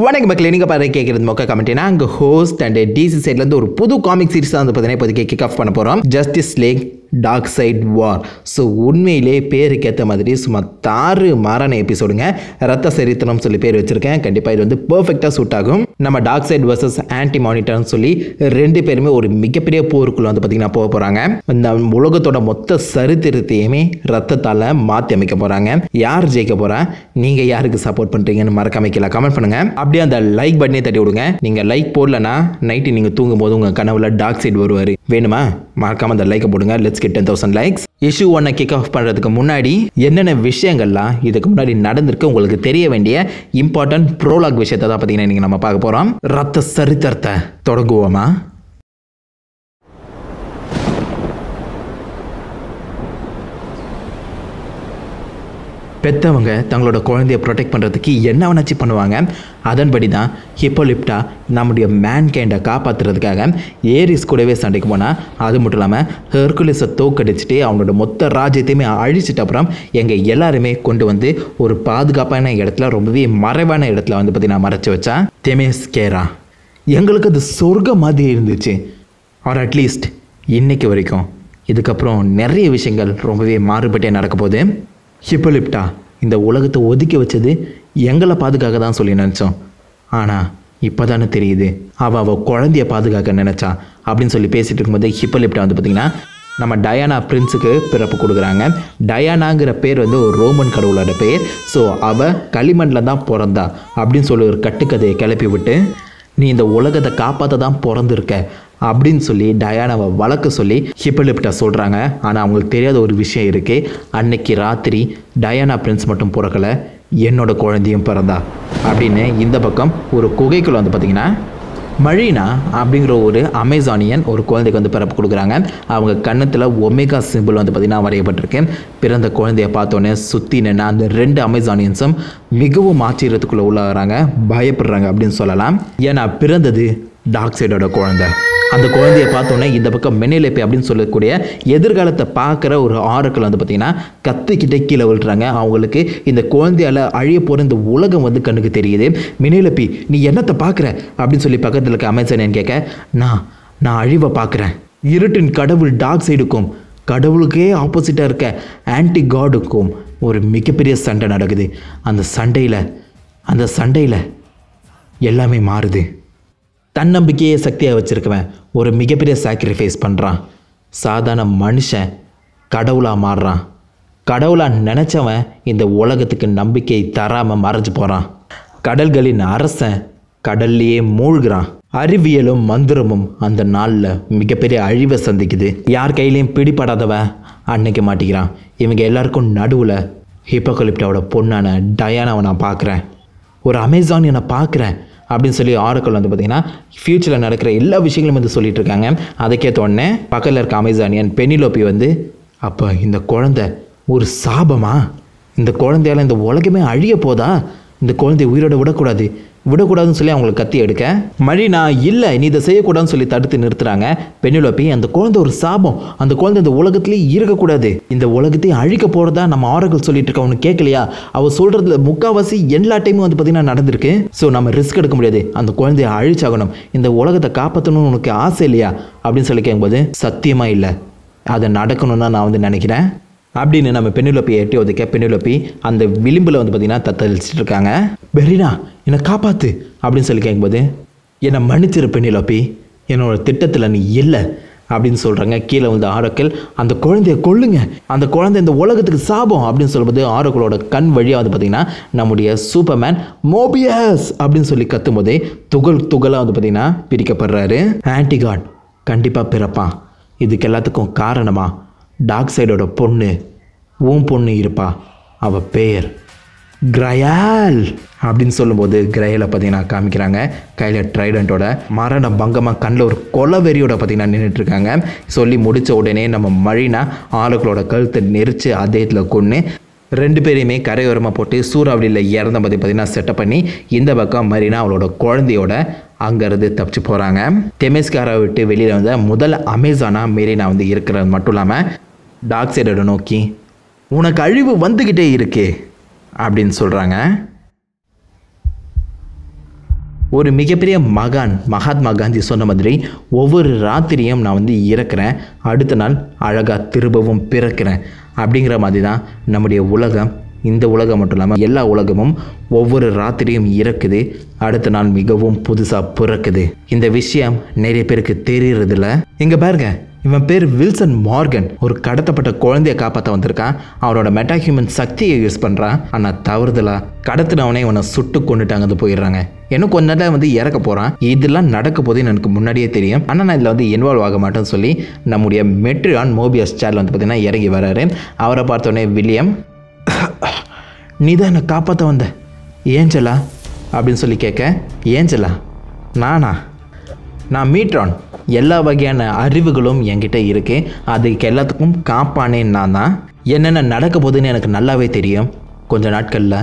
வணக்கம் மக்கள் நீங்கள் பாரு கேட்குறது மொக்க கமெண்ட் அங்கே ஹோஸ்ட் அண்ட் டிசி சைட்லேருந்து ஒரு புது காமிக் சீரிஸ் தான் வந்து பார்த்தீங்கன்னா இப்போ கிக் ஆஃப் பண்ண போகிறோம் Justice League Darkseid War so உண்மையிலே பேருக்கேற்ற மாதிரி சும்மா தாறு மாறான எபிசோடுங்க ரத்த சரித்திரம் சொல்லி பேர் வச்சுருக்கேன் கண்டிப்பாக இது வந்து பர்ஃபெக்டாக சூட் ஆகும் நம்ம டாக் சைட் வர்சஸ் ஆன்டி மானிட்டர்னு சொல்லி ரெண்டு பேருமே ஒரு மிகப்பெரிய போருக்குள்ளே வந்து பார்த்தீங்கன்னா போக போகிறாங்க இந்த உலகத்தோட மொத்த சரித்திரத்தையுமே ரத்தத்தால் மாற்றி அமைக்க போகிறாங்க யார் ஜெயிக்க போகிறா நீங்கள் யாருக்கு சப்போர்ட் பண்ணுறீங்கன்னு மறக்காம கீழே கமெண்ட் பண்ணுங்கள் அப்படியே அந்த லைக் பட்டனே தட்டி விடுங்க நீங்கள் லைக் போடலன்னா நைட்டு நீங்கள் தூங்கும் போது உங்கள் கனவுல டாக் சைட் வருவார் வேணுமா மறக்காமல் அந்த லைக்கை போடுங்க let's let's get ten thousand likes issue ஒன்னை கிக் ஆஃப் பண்ணுறதுக்கு முன்னாடி என்னென்ன விஷயங்கள்லாம் இதுக்கு முன்னாடி நடந்திருக்கு உங்களுக்கு தெரிய வேண்டிய இம்பார்ட்டன்ட் ப்ரோலாக் விஷயத்தை தான் பார்த்தீங்கன்னா இன்றைக்கி நம்ம பார்க்க போகிறோம் ரத்த சரித்திரத்தை தொடங்குவோமா பெற்றவங்க தங்களோட குழந்தைய ப்ரொடெக்ட் பண்ணுறதுக்கு என்ன வேணாச்சு பண்ணுவாங்க அதன்படி தான் ஹிப்போலிப்டா நம்முடைய மேன் கேண்டை காப்பாற்றுறதுக்காக ஏரிஸ் கூடவே சண்டைக்கு போனால் அது மட்டும் இல்லாமல் ஹெர்குலிஸை தோக்கடிச்சுட்டு அவனோட மொத்த ராஜ்யத்தையுமே அழிச்சிட்ட அப்புறம் எங்கள் எல்லாருமே கொண்டு வந்து ஒரு பாதுகாப்பான இடத்துல ரொம்பவே மறைவான இடத்துல வந்து பார்த்திங்கன்னா மறைச்சி வச்சா தெமேஸ் கேரா எங்களுக்கு அது சொர்க்க மாதிரி இருந்துச்சு ஆர் அட்லீஸ்ட் இன்றைக்கு வரைக்கும் இதுக்கப்புறம் நிறைய விஷயங்கள் ரொம்பவே மாறுபட்டே நடக்க போகுது ஹிப்பலிப்டா இந்த உலகத்தை ஒதுக்கி வச்சது எங்களை பாதுகாக்க தான் சொல்லி நினச்சோம் ஆனால் இப்போ தானே தெரியுது அவள் அவள் குழந்தைய பாதுகாக்க நினச்சா அப்படின்னு சொல்லி பேசிகிட்டு இருக்கும்போது ஹிப்பலிப்டா வந்து பார்த்திங்கன்னா நம்ம டயானா பிரின்ஸுக்கு பிறப்பு கொடுக்குறாங்க டயானாங்கிற பேர் வந்து ஒரு ரோமன் கடவுளோட பேர் ஸோ அவள் களிமண்ணில் தான் பிறந்தா அப்படின்னு சொல்லி ஒரு கட்டுக்கதையை கிளப்பி விட்டு நீ இந்த உலகத்தை காப்பாற்ற தான் பிறந்திருக்க அப்படின்னு சொல்லி டயானாவை வளர்க்க சொல்லி ஹிப்பலிப்டா சொல்கிறாங்க ஆனால் அவங்களுக்கு தெரியாத ஒரு விஷயம் இருக்குது அன்னைக்கு ராத்திரி டயானா பிரின்ஸ் மட்டும் பிறக்கலை என்னோட குழந்தையும் பிறந்தா அப்படின்னு இந்த பக்கம் ஒரு குகைக்குள்ளே வந்து பார்த்திங்கன்னா மழினா அப்படிங்கிற ஒரு அமேசானியன் ஒரு குழந்தைக்கு வந்து பிறப்பு கொடுக்குறாங்க அவங்க கன்னத்தில் ஒமேகா சிம்பிள் வந்து பார்த்திங்கன்னா வரையப்பட்டிருக்கு பிறந்த குழந்தைய பார்த்தோன்னே சுற்றி நின்று அந்த ரெண்டு அமேசானியன்ஸும் மிகவும் ஆச்சரியத்துக்குள்ளே உள்ளாகிறாங்க பயப்படுறாங்க அப்படின்னு சொல்லலாம் ஏன்னா பிறந்தது டார்க் சைடோட குழந்தை அந்த குழந்தைய பார்த்தோன்னே இந்த பக்கம் மெனிலேப்பி அப்படின்னு சொல்லக்கூடிய எதிர்காலத்தை பார்க்குற ஒரு ஆறுக்கள் வந்து பார்த்தீங்கன்னா கத்துக்கிட்டே கீழே விழுறாங்க அவங்களுக்கு இந்த குழந்தையால் அழிய போகிற இந்த உலகம் வந்து கண்ணுக்கு தெரியுது மெனிலப்பி நீ என்னத்தை பார்க்குற அப்படின்னு சொல்லி பக்கத்தில் இருக்க அமைச்சர் கேட்க நான் நான் அழிவை பார்க்குறேன் இருட்டின் கடவுள் டார்க் சைடுக்கும் கடவுளுக்கே ஆப்போசிட்டாக இருக்க ஆன்டி காடுக்கும் ஒரு மிகப்பெரிய சண்டை நடக்குது அந்த சண்டையில் அந்த சண்டையில் எல்லாமே மாறுது தன்னம்பிக்கையே சக்தியாக வச்சுருக்கவன் ஒரு மிகப்பெரிய சாக்ரிஃபைஸ் பண்ணுறான் சாதாரண மனுஷன் கடவுளாக மாறுறான் கடவுளாக நினச்சவன் இந்த உலகத்துக்கு நம்பிக்கை தராமல் மறைஞ்சு போகிறான் கடல்களின் அரசன் கடல்லையே மூழ்கிறான் அறிவியலும் மந்திரமும் அந்த நாளில் மிகப்பெரிய அழிவை சந்திக்குது யார் கையிலையும் பிடிபடாதவன் அன்னைக்கு மாட்டிக்கிறான் இவங்க எல்லாருக்கும் நடுவில் ஹிப்போகலிப்டாவோட பொண்ணான டயானாவை நான் பார்க்குறேன் ஒரு அமேசான் என்னை பார்க்குறேன் அப்படின்னு சொல்லி ஆறுக்கள் வந்து பார்த்தீங்கன்னா ஃப்யூச்சரில் நடக்கிற எல்லா விஷயங்களும் வந்து சொல்லிட்டு இருக்காங்க அதுக்கேற்ற உடனே பக்கத்தில் இருக்க அமேசானியன் பெனிலோப்பி வந்து அப்போ இந்த குழந்தை ஒரு சாபமா இந்த குழந்தையால இந்த உலகமே அழிய போதா இந்த குழந்தைய உயிரோட விடக்கூடாது விடக்கூடாதுன்னு சொல்லி அவங்களுக்கு கத்தி எடுக்க மரினா இல்லை நீ இதை செய்யக்கூடாதுன்னு சொல்லி தடுத்து நிறுத்துறாங்க பெண்ணிலோப்பி அந்த குழந்தை ஒரு சாபம் அந்த குழந்தை இந்த உலகத்திலேயே இருக்கக்கூடாது இந்த உலகத்தையும் அழிக்க போகிறதா நம்ம ஆரர்கள் சொல்லிட்டு இருக்க அவனுக்கு கேட்கலையா அவள் சொல்கிறதுல முக்காவாசி எல்லா டைமும் வந்து பார்த்தீங்கன்னா நடந்திருக்கு ஸோ நம்ம ரிஸ்க் எடுக்க முடியாது அந்த குழந்தைய அழிச்சாகணும் இந்த உலகத்தை காப்பாற்றணும்னு உனக்கு ஆசை இல்லையா அப்படின்னு சொல்லி கேட்கும்போது சத்தியமாக இல்லை அதை நடக்கணும்னு நான் வந்து நினைக்கிறேன் அப்படின்னு நம்ம பெண்ணுலப்பியை எட்டி ஒதுக்க பெண்ணுலப்பி அந்த விளிம்பில் வந்து பார்த்திங்கன்னா தத்தளிச்சிட்டு இருக்காங்க பெரினா என்னை காப்பாற்று அப்படின்னு சொல்லி கேட்கும்போது என்னை மன்னிச்சிரு பெண்ணுலப்பி என்னோடய திட்டத்தில் நீ இல்லை அப்படின்னு சொல்கிறாங்க கீழே வந்து ஆரோக்கியல் அந்த குழந்தைய கொள்ளுங்க அந்த குழந்தை இந்த உலகத்துக்கு சாபம் அப்படின்னு சொல்லும்போது ஆரோக்கியலோட கண் வழியாக வந்து பார்த்திங்கன்னா நம்முடைய சூப்பர்மேன் மோபியஸ் அப்படின்னு சொல்லி கத்தும் போதே துகள் துகளாக வந்து பார்த்திங்கன்னா பிரிக்கப்படுறாரு ஆன்டிகாட் கண்டிப்பாக பிறப்பான் இதுக்கு எல்லாத்துக்கும் காரணமாக டாக் சைடோட பொண்ணு உன் பொண்ணு இருப்பா அவள் பேர் கிரயால் அப்படின்னு சொல்லும்போது கிரயலை பார்த்தீங்கன்னா காமிக்கிறாங்க கையில் ட்ரைடண்ட்டோட மரண பங்கமாக கண்ணில் ஒரு கொலை வெறியோட பார்த்தீங்கன்னா நின்றுட்டுருக்காங்க சொல்லி முடித்த உடனே நம்ம மழினா ஆளுக்களோட கழுத்தை நெரிச்சு அதேத்தில் கொன்று ரெண்டு பேரையுமே கரையோரமாக போட்டு சூறாவளியில் இறந்த பற்றி பார்த்தீங்கன்னா செட்டப் பண்ணி இந்த பக்கம் மரினா அவளோட குழந்தையோட அங்கேருந்து தப்பிச்சு போகிறாங்க தெமேஸ்காரை விட்டு வெளியில் வந்த முதல் அமேசானாக மெரினா வந்து இருக்கிறது மட்டும் இல்லாமல் டாக் சைடரை நோக்கி உனக்கு அழிவு வந்துக்கிட்டே இருக்கே அப்படின்னு சொல்கிறாங்க ஒரு மிகப்பெரிய மகான் மகாத்மா காந்தி சொன்ன மாதிரி ஒவ்வொரு ராத்திரியும் நான் வந்து இறக்குறேன் அடுத்த நாள் அழகாக திரும்பவும் பிறக்கிறேன் அப்படிங்கிற மாதிரி தான் நம்முடைய உலகம் இந்த உலகம் மட்டும் இல்லாமல் எல்லா உலகமும் ஒவ்வொரு ராத்திரியும் இறக்குது அடுத்த நாள் மிகவும் புதுசாக பிறக்குது இந்த விஷயம் நிறைய பேருக்கு தெரியறதில்ல இங்கே பாருங்க இவன் பேர் வில்சன் மார்கன் ஒரு கடத்தப்பட்ட குழந்தைய காப்பாற்ற வந்திருக்கான் அவனோட மெட்டாஹியூமன் சக்தியை யூஸ் பண்ணுறான் ஆனால் தவறுதலாக கடத்தினவனே இவனை சுட்டு கொண்டுட்டாங்க வந்து போயிடுறாங்க இன்னும் கொஞ்ச நேரம் வந்து இறக்க போகிறான் இதெல்லாம் நடக்க போதே எனக்கு முன்னாடியே தெரியும் ஆனால் நான் இதில் வந்து இன்வால்வ் ஆக மாட்டேன்னு சொல்லி நம்முடைய மெட்ரியான் மோபியஸ் சேர்ல வந்து பார்த்திங்கன்னா இறங்கி வராரு அவரை பார்த்தோன்னே வில்லியம் நீ தான் காப்பாற்ற வந்த ஏன் செல்லா அப்படின்னு சொல்லி கேட்க ஏன் செல்லா நானா நான் மீட்ரான் எல்லா வகையான அறிவுகளும் என்கிட்ட இருக்கு அதுக்கு எல்லாத்துக்கும் காப்பானே நான் தான் என்னென்ன நடக்க போகுதுன்னு எனக்கு நல்லாவே தெரியும் கொஞ்ச நாட்களில்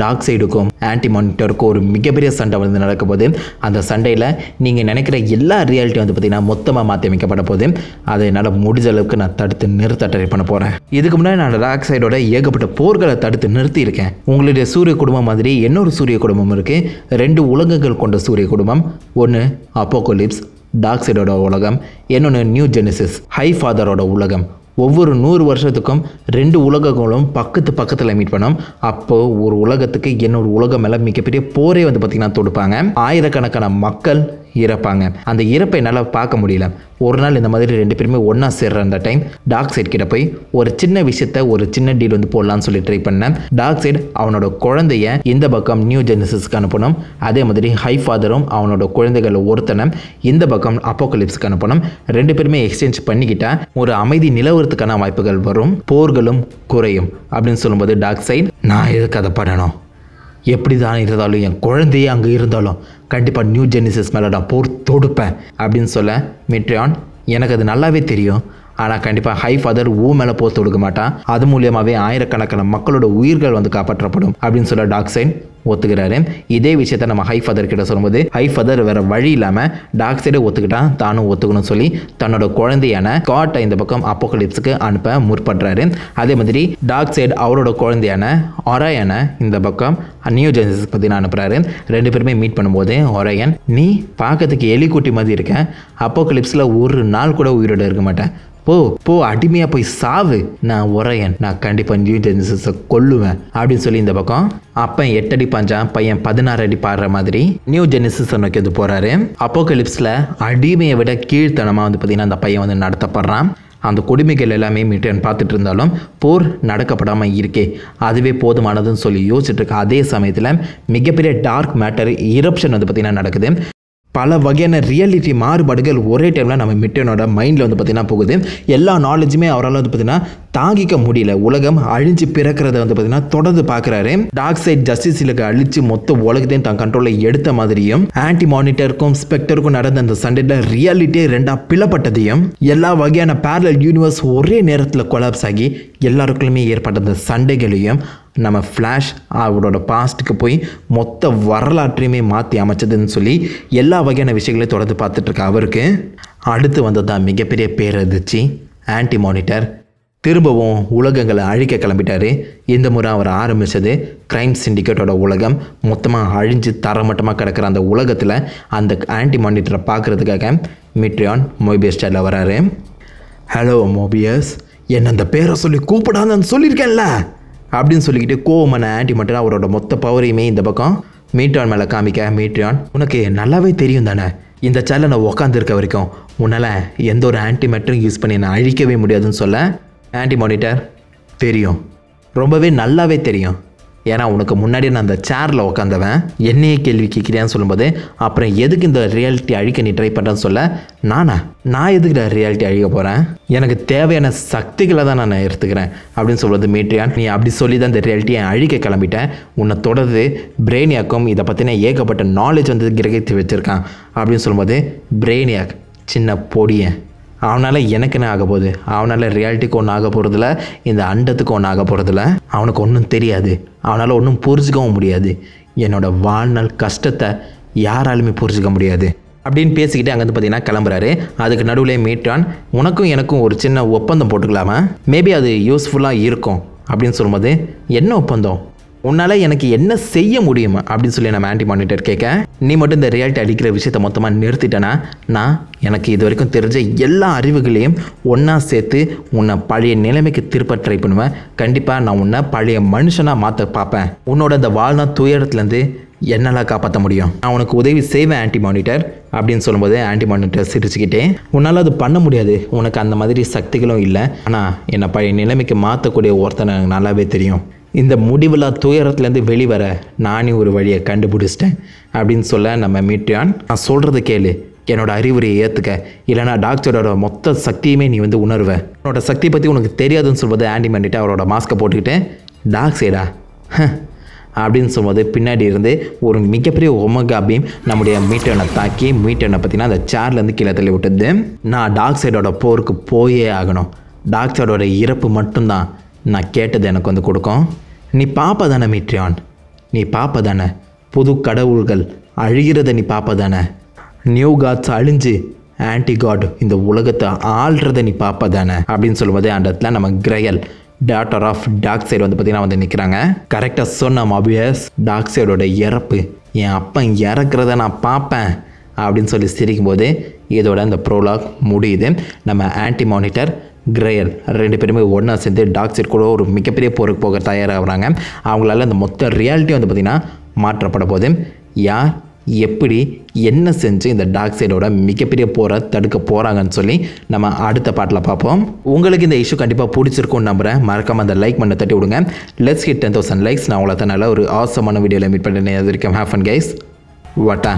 டாக் சைடுக்கும் ஆன்டி மானிட்டருக்கும் ஒரு மிகப்பெரிய சண்டை வந்து நடக்க போது அந்த சண்டையில் நீங்கள் நினைக்கிற எல்லா ரியாலிட்டி வந்து பார்த்தீங்கன்னா மொத்தமாக மாற்றி அமைக்கப்பட போது அதை என்னால் முடிஞ்ச அளவுக்கு நான் தடுத்து நிறுத்த ட்ரை பண்ண போகிறேன் இதுக்கு முன்னாடி நான் டார்க் சைடோட ஏகப்பட்ட போர்களை தடுத்து நிறுத்தியிருக்கேன் உங்களுடைய சூரிய குடும்பம் மாதிரி இன்னொரு சூரிய குடும்பம் இருக்குது ரெண்டு உலகங்கள் கொண்ட சூரிய குடும்பம் ஒன்று அப்போகோலிப்ஸ் டார்க் சைடோட உலகம் என்னொன்று நியூ ஜெனிசிஸ் ஹை ஃபாதரோட உலகம் ஒவ்வொரு நூறு வருஷத்துக்கும் ரெண்டு உலகங்களும் பக்கத்து பக்கத்தில் மீட் பண்ணோம் அப்போது ஒரு உலகத்துக்கு என்னோட உலகம் மேலே மிகப்பெரிய போரே வந்து பார்த்திங்கன்னா தொடுப்பாங்க ஆயிரக்கணக்கான மக்கள் இறப்பாங்க அந்த இறப்பை என்னால் பார்க்க முடியல ஒரு நாள் இந்த மாதிரி ரெண்டு பேருமே ஒன்றா சேர்ற அந்த டைம் டாக் சைட் கிட்ட போய் ஒரு சின்ன விஷயத்த ஒரு சின்ன டீல் வந்து போடலான்னு சொல்லி ட்ரை பண்ணேன் டாக் சைட் அவனோட குழந்தைய இந்த பக்கம் நியூ ஜெனசிஸ்க்கு அனுப்பணும் அதே மாதிரி ஹை ஃபாதரும் அவனோட குழந்தைகள் ஒருத்தனை இந்த பக்கம் அப்போக்கலிப்ஸ்க்கு அனுப்பணும் ரெண்டு பேருமே எக்ஸ்சேஞ்ச் பண்ணிக்கிட்டா ஒரு அமைதி நிலவரத்துக்கான வாய்ப்புகள் வரும் போர்களும் குறையும் அப்படின்னு சொல்லும்போது டாக் சைட் நான் எதுக்கு அதை பண்ணணும் எப்படி தான் இருந்தாலும் என் குழந்தையே அங்கே இருந்தாலும் கண்டிப்பாக நியூ ஜெனிசஸ் மேலே நான் போர் தொடுப்பேன் அப்படின்னு சொல்ல மிட்ரியான் எனக்கு அது நல்லாவே தெரியும் ஆனால் கண்டிப்பாக ஹை ஃபாதர் ஊ மேலே போர் கொடுக்க மாட்டான் அது மூலியமாகவே ஆயிரக்கணக்கான மக்களோட உயிர்கள் வந்து காப்பாற்றப்படும் அப்படின்னு சொல்ல டாக்ஸைன் ஒத்துக்கிறாரு இதே விஷயத்தை நம்ம ஹை ஃபாதர் கிட்ட சொல்லும்போது ஹை ஃபாதர் வேற வழி இல்லாமல் டாக் சைடு ஒத்துக்கிட்டான் தானும் ஒத்துக்கணும் சொல்லி தன்னோட குழந்தையான ஸ்காட்டை இந்த பக்கம் அப்போகலிப்ஸுக்கு அனுப்ப முற்படுறாரு அதே மாதிரி டாக் சைடு அவரோட குழந்தையான ஒரையன இந்த பக்கம் நியூ ஜென்சஸ் நான் அனுப்புகிறாரு ரெண்டு பேருமே மீட் பண்ணும்போது ஒரையன் நீ பார்க்கறதுக்கு எலிக்குட்டி மாதிரி இருக்க அப்போகலிப்ஸில் ஒரு நாள் கூட உயிரோட இருக்க மாட்டேன் போ போ அடிமையாக போய் சாவு நான் உரையன் நான் கண்டிப்பாக நியூ ஜென்சஸை கொல்லுவேன் அப்படின்னு சொல்லி இந்த பக்கம் அப்போ எட்டடி பஞ்சா பையன் பதினாறு அடி பாடுற மாதிரி நியூ ஜெனிசிஸை நோக்கி வந்து போகிறாரு அப்போகலிப்ஸில் அடிமையை விட கீழ்த்தனமாக வந்து பார்த்திங்கன்னா அந்த பையன் வந்து நடத்தப்படுறான் அந்த கொடுமைகள் எல்லாமே மீட்டன் பார்த்துட்டு இருந்தாலும் போர் நடக்கப்படாமல் இருக்கே அதுவே போதுமானதுன்னு சொல்லி யோசிச்சுட்டு இருக்க அதே சமயத்தில் மிகப்பெரிய டார்க் மேட்டர் இரப்ஷன் வந்து பார்த்திங்கன்னா நடக்குது பல வகையான ரியாலிட்டி மாறுபாடுகள் ஒரே டைமில் நம்ம மிட்டனோட மைண்டில் வந்து பார்த்திங்கன்னா போகுது எல்லா நாலேஜுமே அவரால் வந்து பார்த்திங்கன்னா தாங்கிக்க முடியல உலகம் அழிஞ்சு பிறக்கிறத வந்து பார்த்திங்கன்னா தொடர்ந்து பார்க்குறாரு டார்க் சைட் ஜஸ்டிஸ் இலக்கு அழித்து மொத்த உலகத்தையும் தான் கண்ட்ரோலில் எடுத்த மாதிரியும் ஆன்டி மானிட்டருக்கும் ஸ்பெக்டருக்கும் நடந்த அந்த சண்டையில் ரியாலிட்டியே ரெண்டாக பிளப்பட்டதையும் எல்லா வகையான பேரல் யூனிவர்ஸ் ஒரே நேரத்தில் கொலாப்ஸ் ஆகி எல்லாருக்குள்ளுமே ஏற்பட்ட அந்த சண்டைகளையும் நம்ம ஃப்ளாஷ் அவரோட பாஸ்ட்டுக்கு போய் மொத்த வரலாற்றையுமே மாற்றி அமைச்சதுன்னு சொல்லி எல்லா வகையான விஷயங்களையும் தொடர்ந்து பார்த்துட்ருக்க அவருக்கு அடுத்து வந்தது தான் மிகப்பெரிய பேர் இருந்துச்சு ஆன்டி மானிட்டர் திரும்பவும் உலகங்களை அழிக்க கிளம்பிட்டார் இந்த முறை அவர் ஆரம்பித்தது க்ரைம் சிண்டிகேட்டோட உலகம் மொத்தமாக அழிஞ்சு தரமட்டமாக கிடக்கிற அந்த உலகத்தில் அந்த ஆன்டி மானிட்டரை பார்க்குறதுக்காக மிட்ரியான் மொபியஸ் ஸ்டைலில் வராரு ஹலோ மொபியஸ் என்ன அந்த பேரை சொல்லி கூப்பிடாதன்னு சொல்லியிருக்கேன்ல அப்படின்னு சொல்லிக்கிட்டு கோவமான ஆன்டி மட்டும் அவரோட மொத்த பவரையுமே இந்த பக்கம் மீட்ரான் மேலே காமிக்க மீட்ரான் உனக்கு நல்லாவே தெரியும் தானே இந்த சேரில் நான் உக்காந்துருக்க வரைக்கும் உன்னால் எந்த ஒரு ஆன்டி மேட்டரும் யூஸ் பண்ணி நான் அழிக்கவே முடியாதுன்னு சொல்ல ஆன்டி மானிட்டர் தெரியும் ரொம்பவே நல்லாவே தெரியும் ஏன்னா உனக்கு முன்னாடி நான் அந்த சேரில் உட்காந்தவன் என்னையே கேள்வி கேட்குறியான்னு சொல்லும்போது அப்புறம் எதுக்கு இந்த ரியாலிட்டி அழிக்க நீ ட்ரை பண்ணுறேன்னு சொல்ல நானா நான் எதுக்கு ரியாலிட்டி அழிக்க போகிறேன் எனக்கு தேவையான சக்திகளை தான் நான் எடுத்துக்கிறேன் அப்படின்னு சொல்கிறது மீட்ரியான் நீ அப்படி சொல்லி தான் இந்த ரியாலிட்டியை அழிக்க கிளம்பிட்டேன் உன்னை தொடர்ந்து யாக்கும் இதை பற்றின ஏகப்பட்ட நாலேஜ் வந்து கிரகித்து வச்சுருக்கான் அப்படின்னு சொல்லும்போது பிரெயினியாக் சின்ன பொடியன் அவனால் எனக்கு என்ன ஆக போகுது அவனால் ரியாலிட்டிக்கு ஒன்று ஆக போகிறதில்ல இந்த அண்டத்துக்கு ஒன்று ஆக போகிறதில்ல அவனுக்கு ஒன்றும் தெரியாது அவனால் ஒன்றும் புரிஞ்சுக்கவும் முடியாது என்னோடய வாழ்நாள் கஷ்டத்தை யாராலுமே புரிஞ்சுக்க முடியாது அப்படின்னு பேசிக்கிட்டு அங்கேருந்து பார்த்தீங்கன்னா கிளம்புறாரு அதுக்கு நடுவில் மீட்டான் உனக்கும் எனக்கும் ஒரு சின்ன ஒப்பந்தம் போட்டுக்கலாமா மேபி அது யூஸ்ஃபுல்லாக இருக்கும் அப்படின்னு சொல்லும்போது என்ன ஒப்பந்தம் உன்னால் எனக்கு என்ன செய்ய முடியும் அப்படின்னு சொல்லி நம்ம ஆன்டி மானிட்டர் கேட்க நீ மட்டும் இந்த ரியாலிட்டி அடிக்கிற விஷயத்த மொத்தமாக நிறுத்திட்டேன்னா நான் எனக்கு இது வரைக்கும் தெரிஞ்ச எல்லா அறிவுகளையும் ஒன்றா சேர்த்து உன்னை பழைய நிலைமைக்கு திருப்ப ட்ரை பண்ணுவேன் கண்டிப்பாக நான் உன்னை பழைய மனுஷனாக மாற்ற பார்ப்பேன் உன்னோட அந்த வாழ்நாள் துயரத்துலேருந்து என்னால் காப்பாற்ற முடியும் நான் உனக்கு உதவி செய்வேன் ஆன்டி மானிட்டர் அப்படின்னு சொல்லும்போது ஆன்டி மானிட்டர் சிரிச்சுக்கிட்டே உன்னால் அது பண்ண முடியாது உனக்கு அந்த மாதிரி சக்திகளும் இல்லை ஆனால் என்னை பழைய நிலைமைக்கு மாற்றக்கூடிய ஒருத்தனை நல்லாவே தெரியும் இந்த முடிவில்லா துயரத்துலேருந்து வெளிவர நானே ஒரு வழியை கண்டுபிடிச்சிட்டேன் அப்படின்னு சொல்ல நம்ம மீட்டியான் நான் சொல்கிறது கேளு என்னோடய அறிவுரையை ஏற்றுக்க இல்லைனா டாக்டரோட மொத்த சக்தியுமே நீ வந்து உணர்வேன் என்னோட சக்தி பற்றி உனக்கு தெரியாதுன்னு சொல்வது ஆண்டி பண்ணிட்டு அவரோட மாஸ்க்கை போட்டுக்கிட்டு டாக் சைடா அப்படின்னு சொல்லும்போது பின்னாடி இருந்து ஒரு மிகப்பெரிய ஒமகா நம்முடைய மீட்டனை தாக்கி மீட்டனை பார்த்தீங்கன்னா அந்த சேர்லேருந்து கீழே தள்ளி விட்டுது நான் டாக் சைடோட போருக்கு போயே ஆகணும் டாக் சைடோட இறப்பு மட்டும்தான் நான் கேட்டது எனக்கு வந்து கொடுக்கும் நீ பாப்ப மிட்ரியான் நீ பாப்ப புது கடவுள்கள் அழிகிறத நீ பாப்ப நியூ காட்ஸ் அழிஞ்சு ஆன்டி காட் இந்த உலகத்தை ஆள்றத நீ பாப்ப அப்படின்னு சொல்லும்போதே அந்த இடத்துல நம்ம Grail daughter of Darkseid வந்து பார்த்தீங்கன்னா வந்து நிற்கிறாங்க கரெக்டாக சொன்ன மபியஸ் டாக் சைடோட இறப்பு என் அப்பன் இறக்குறத நான் பார்ப்பேன் அப்படின்னு சொல்லி சிரிக்கும்போது இதோட அந்த ப்ரோலாக் முடியுது நம்ம ஆன்டி மானிட்டர் கிரேயர் ரெண்டு பேருமே ஒன்றா சேர்ந்து டாக் சைட் கூட ஒரு மிகப்பெரிய போருக்கு போக தயாராகிறாங்க அவங்களால அந்த மொத்த ரியாலிட்டி வந்து பார்த்திங்கன்னா மாற்றப்பட போது யார் எப்படி என்ன செஞ்சு இந்த டாக் சைடோட மிகப்பெரிய போரை தடுக்க போகிறாங்கன்னு சொல்லி நம்ம அடுத்த பாட்டில் பார்ப்போம் உங்களுக்கு இந்த இஷ்யூ கண்டிப்பாக பிடிச்சிருக்கும்னு நம்புகிறேன் மறக்காமல் அந்த லைக் பண்ண தட்டி விடுங்க let's hit ten thousand likes நான் உங்களை நல்ல ஒரு ஆசமான வீடியோவில் மீட் பண்ணி வரைக்கும் ஹேஃப் அண்ட் கைஸ் வட்டா